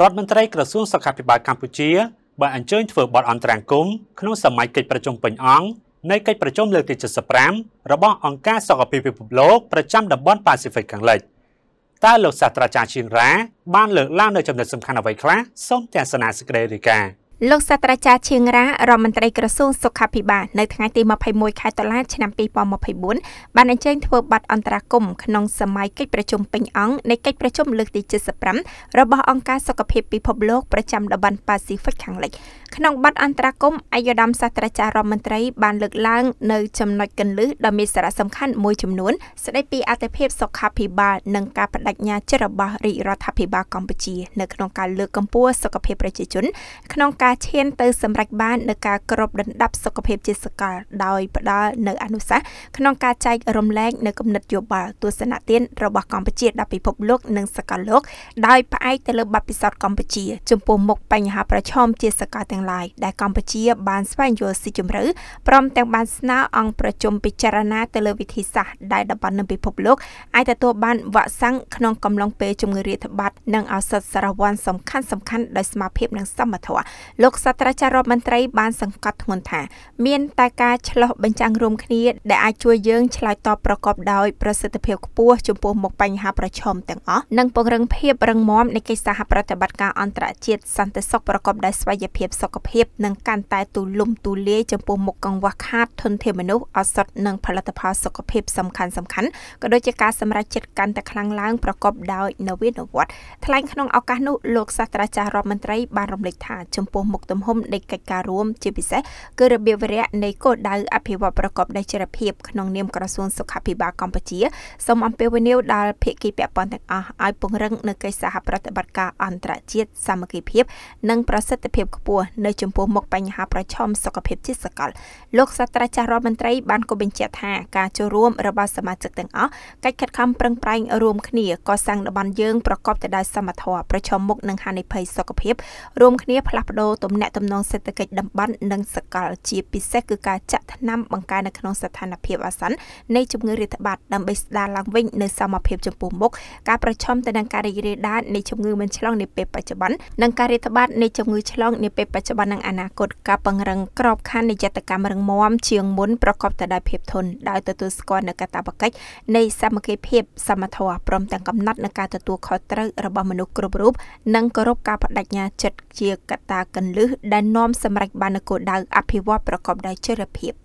រដ្ឋមន្ត្រីក្រសួងសុខាភិបាលកម្ពុជាបានអញ្ជើញធ្វើបទអន្តរាគមក្នុងសម័យកិច្ចប្រជុំពេញអង្គនៃកិច្ចប្រជុំលើកទី75របស់អង្គការសុខភាពពិភពលោកប្រចាំតំបន់ប៉ាស៊ីហ្វិកខាងលិចតើលោកសាស្ត្រាចារ្យឈៀងរ៉ាបានលើកឡើងនូវចំណុចសំខាន់អ្វីខ្លះសូមទាំងសនាសេចក្តីរាយការណ៍លោកសាស្ត្រាចារ្យឈៀងរ៉ារដ្ឋមន្ត្រីក្រសួងសុខាភិបាលនៅថ្ងៃទី21ខែតុលាឆ្នាំ2024បានអញ្ជើញធ្វើបទអន្តរាគមក្នុងសម័យកិច្ចប្រជុំពេញអង្គនៃកិច្ចប្រជុំលើកទី75របស់អង្គការសុខភាពពិភពលោកប្រចាំតំបន់ប៉ាស៊ីហ្វិកខាងលិចក្នុងបទអន្តរាគមអាយុដាមសាស្ត្រាចារ្យរដ្ឋមន្ត្រីបានលើកឡើងនៅចំណុចកន្លឹះដ៏មានសារៈសំខាន់មួយចំនួនស្ដីពីអតិភិបសុខាភិបាលនិងការបដិញ្ញាចិត្តរបស់រាជរដ្ឋាភិបាលកម្ពុជា នៅក្នុងការលើកកម្ពស់សុខភាពប្រជាជន ក្នុងការការឈានទៅសម្រេចបាននូវការគ្របដណ្ដប់សុខភាពជាសកលដោយផ្ដល់នូវអនុសាសន៍ក្នុងការចែករំលែកនូវគំនិតយោបល់ទស្សនៈទានរបស់កម្ពុជាដល់ពិភពលោកនិងសកលលោកដោយផ្អែកទៅលើបទពិសោធន៍កម្ពុជាចំពោះមុខបញ្ហាប្រឈមជាសកលទាំងឡាយដែលកម្ពុជា បានស្វែងយល់ស៊ីជម្រៅព្រមទាំងបានស្នើអង្គប្រជុំពិចារណាទៅលើវិធីសាស្ត្រដែលតំបន់នៅពិភពលោកអាចទទួលបានវ៉ាក់សាំងក្នុងកំឡុងពេលជំងឺរាតត្បាតនិងឱសថសារវ័នសំខាន់ៗដោយស្មារភាពនិងសមត្ថៈលោកសាស្ត្រាចារ្យរដ្ឋមន្ត្រីបានសង្កត់ធ្ងន់ថា មានតែការឆ្លោះបញ្ចាំងរួមគ្នាដែលអាចជួយយើងឆ្លើយតបប្រកបដោយប្រសិទ្ធភាពខ្ពស់ចំពោះមុខបញ្ហាប្រឈមទាំងអស់និងពង្រឹងភាពរឹងមាំនៃកិច្ចសហប្រតិបត្តិការអន្តរជាតិសន្តិសុខប្រកបដោយស្វ័យភាពសុខភាពនិងកាន់តែទូលំទូលាយចំពោះមុខកង្វះខាតធនធានមនុស្សឱសថនិងផលិតផលសុខភាពសំខាន់សំខាន់ក៏ដូចជាការសម្រេចចិត្តកាន់តែខ្លាំងឡើងប្រកបដោយនវានុវត្តន៍ថ្លែងក្នុងឱកាសនោះលោកសាស្ត្រាចារ្យរដ្ឋមន្ត្រីបានរំលេចថាចំពោះមុខទំហំនៃកិច្ចការរួមជាពិសេសគឺរបៀបវរៈនៃគោលដៅអភិវឌ្ឍប្រកបដោយចីរភាពក្នុងនាមក្រសួងសុខាភិបាលកម្ពុជាសូមអំពាវនាវដល់ភាគីពាក់ព័ន្ធទាំងអស់ឲ្យពង្រឹងនៅកិច្ចសហប្រតិបត្តិការអន្តរជាតិសាមគ្គីភាព និងប្រសិទ្ធភាពខ្ពស់នៅចំពោះមុខបញ្ហាប្រឈមសុខភាពជាសកលលោកសាស្ត្រាចារ្យរដ្ឋមន្ត្រីបានគូបញ្ជាក់ថាការចូលរួមរបស់សមាជិកទាំងអស់កិច្ចខិតខំប្រឹងប្រែងរួមគ្នាកសាងតំបន់យើងប្រកបទៅដោយសមធម៌ប្រឈមមុខនឹងហានិភ័យសុខភាពរួមគ្នាផ្លាស់ប្ដូរទំនាក់ទំនងសេដ្ឋកិច្ចតំបន់និងសកល ជាពិសេសគឺការចាក់ថ្នាំបង្ការនៅក្នុងស្ថានភាពអាសន្ននៃជំងឺរាតត្បាតដើម្បីស្ដារឡើងវិញនៅសមភាពចំពោះមុខការប្រឈមទៅនឹងការរីករាលដាលនៃជំងឺមិនឆ្លង នាពេលបច្ចុប្បន្ននិងការរាតត្បាតនៃជំងឺឆ្លងនាពេលបច្ចុប្បន្ននិងអនាគតការពង្រឹងក្របខ័ណ្ឌនៃយន្តកម្មរឹងមាំជាងមុនប្រកបទៅដោយភាពធន់ដោយទទួលស្គាល់នូវកាតព្វកិច្ចនៃសាមគ្គីភាព សមត្ថភាពព្រមទាំងកំណត់នូវការទទួលខុសត្រូវរបស់មនុស្សគ្រប់រូបនិងគោរពការបដិញ្ញាចិត្តជាកត្តាកណ្លន្លឹះដែលនាំសម្រេចបានគោលដៅអភិវឌ្ឍប្រកបដោយចីរភាព។